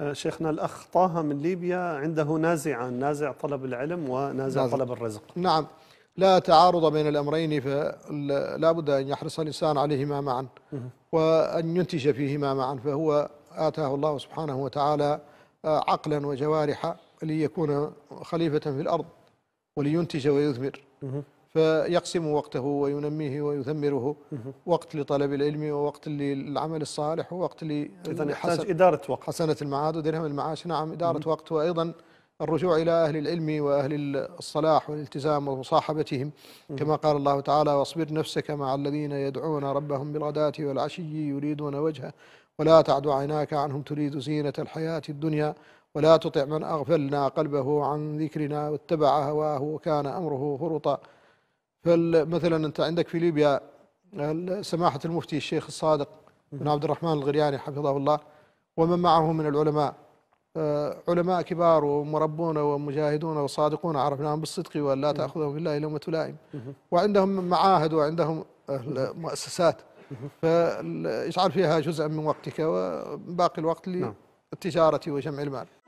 آه، شيخنا الأخ طه من ليبيا عنده نازعان نازع طلب العلم ونازع نازع. طلب الرزق نعم لا تعارض بين الأمرين فلا بد أن يحرص الإنسان عليهما معا وأن ينتج فيهما معا فهو آتاه الله سبحانه وتعالى آه، عقلا وجوارح ليكون خليفة في الأرض ولينتج ويثمر فيقسم وقته وينميه ويثمره وقت لطلب العلم ووقت للعمل الصالح ووقت لحسن إدارة وقت حسنة المعاد ودرهم المعاش نعم إدارة وقت وأيضا الرجوع إلى أهل العلم وأهل الصلاح والالتزام ومصاحبتهم كما قال الله تعالى واصبر نفسك مع الذين يدعون ربهم بالغداة والعشي يريدون وجهه ولا تعد عيناك عنهم تريد زينة الحياة الدنيا ولا تطع من أغفلنا قلبه عن ذكرنا واتبع هواه وكان أمره فرطا فمثلا أنت عندك في ليبيا سماحة المفتي الشيخ الصادق بن عبد الرحمن الغرياني حفظه الله ومن معه من العلماء آه، علماء كبار ومربون ومجاهدون وصادقون عرفناهم بالصدق ولا تأخذهم بالله لومة لائم وعندهم معاهد وعندهم مؤسسات فاجعل فيها جزءا من وقتك وباقي الوقت للتجارة نعم. وجمع المال